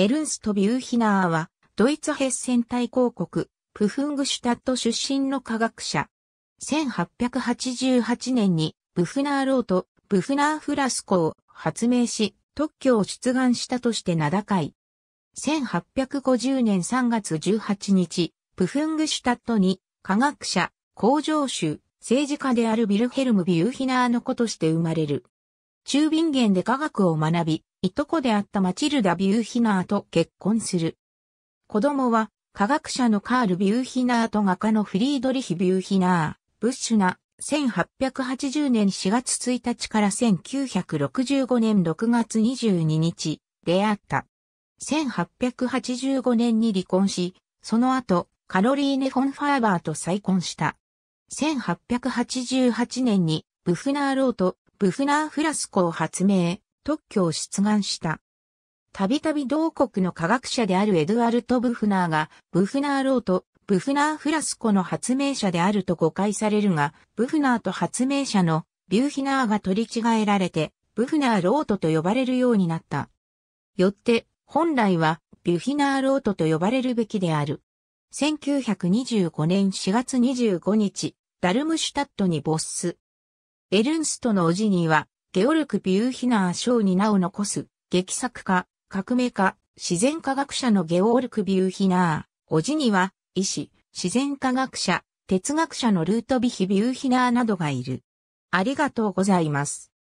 エルンスト・ビューヒナーは、ドイツヘッセン大公国、プフングシュタット出身の科学者。1888年に、ブフナーロート、ブフナーフラスコを発明し、特許を出願したとして名高い。1850年3月18日、プフングシュタットに、科学者、工場主、政治家であるビルヘルム・ビューヒナーの子として生まれる。中便源で科学を学び、いとこであったマチルダ・ビューヒナーと結婚する。子供は、科学者のカール・ビューヒナーと画家のフリードリヒ・ビューヒナー、ブッシュナ、1880年4月1日から1965年6月22日、出会った。1885年に離婚し、その後、カロリーネ・フォン・ファーバーと再婚した。1888年に、ブフナーローとブフナーフラスコを発明、特許を出願した。たびたび同国の科学者であるエドワルト・ブフナーが、ブフナーローとブフナーフラスコの発明者であると誤解されるが、ブフナーと発明者のビューヒナーが取り違えられて、ブフナーロートと呼ばれるようになった。よって、本来はビューヒナーロートと呼ばれるべきである。1925年4月25日、ダルムシュタットにボッス、エルンストのおじには、ゲオルク・ビューヒナー賞に名を残す、劇作家、革命家、自然科学者のゲオルク・ビューヒナー、おじには、医師、自然科学者、哲学者のルートビヒ・ビューヒナーなどがいる。ありがとうございます。